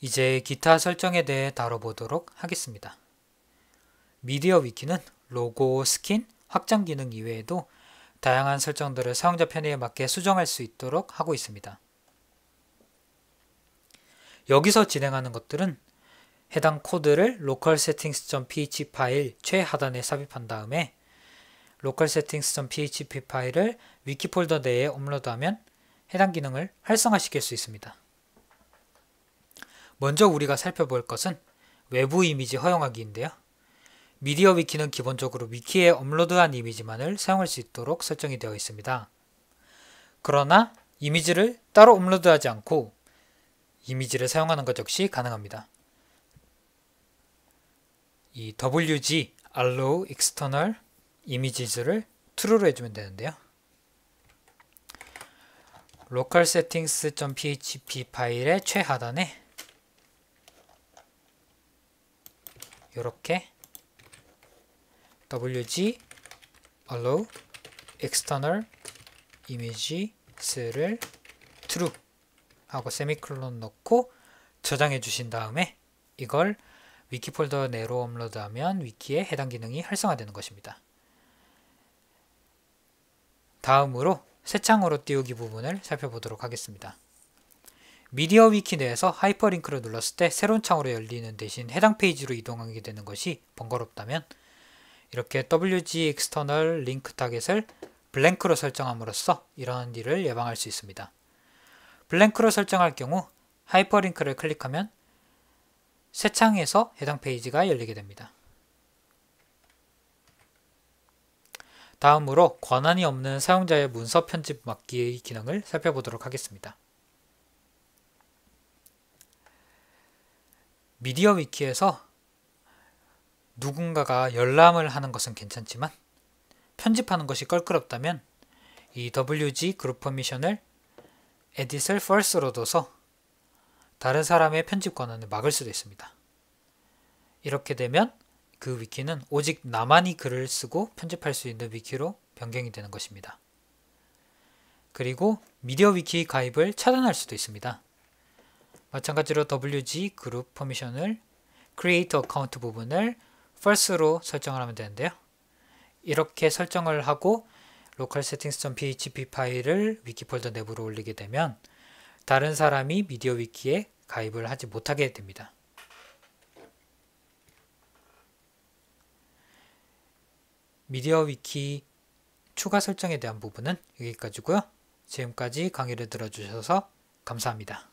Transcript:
이제 기타 설정에 대해 다뤄보도록 하겠습니다. 미디어 위키는 로고, 스킨, 확장 기능 이외에도 다양한 설정들을 사용자 편의에 맞게 수정할 수 있도록 하고 있습니다. 여기서 진행하는 것들은 해당 코드를 local s e t t i n g s p h 파일 최하단에 삽입한 다음에 localsettings.php 파일을 위키 폴더 내에 업로드하면 해당 기능을 활성화시킬 수 있습니다. 먼저 우리가 살펴볼 것은 외부 이미지 허용하기인데요. 미디어 위키는 기본적으로 위키에 업로드한 이미지만을 사용할 수 있도록 설정이 되어 있습니다. 그러나 이미지를 따로 업로드하지 않고 이미지를 사용하는 것 역시 가능합니다. 이 WG allow external 이미지즈를 true로 해주면 되는데요. local settings.php 파일의 최하단에 이렇게 wg allow external images를 true 하고 세미콜론 넣고 저장해 주신 다음에 이걸 위키 폴더 내로 업로드하면 위키에 해당 기능이 활성화되는 것입니다. 다음으로 새 창으로 띄우기 부분을 살펴보도록 하겠습니다. 미디어 위키 내에서 하이퍼링크를 눌렀을 때 새로운 창으로 열리는 대신 해당 페이지로 이동하게 되는 것이 번거롭다면 이렇게 WG External Link 타겟을 블랭크로 설정함으로써 이러 일을 예방할 수 있습니다. 블랭크로 설정할 경우 하이퍼링크를 클릭하면 새 창에서 해당 페이지가 열리게 됩니다. 다음으로 권한이 없는 사용자의 문서 편집 막기의 기능을 살펴보도록 하겠습니다. 미디어 위키에서 누군가가 열람을 하는 것은 괜찮지만 편집하는 것이 껄끄럽다면 이 WG 그룹 퍼미션을 edit을 false로 둬서 다른 사람의 편집 권한을 막을 수도 있습니다. 이렇게 되면 그 위키는 오직 나만이 글을 쓰고 편집할 수 있는 위키로 변경이 되는 것입니다. 그리고 미디어 위키 가입을 차단할 수도 있습니다. 마찬가지로 WG 그룹 퍼미션을 크리에이터 어카운트 부분을 false로 설정을 하면 되는데요. 이렇게 설정을 하고 local settings.php 파일을 위키 폴더 내부로 올리게 되면 다른 사람이 미디어 위키에 가입을 하지 못하게 됩니다. 미디어 위키 추가 설정에 대한 부분은 여기까지고요. 지금까지 강의를 들어주셔서 감사합니다.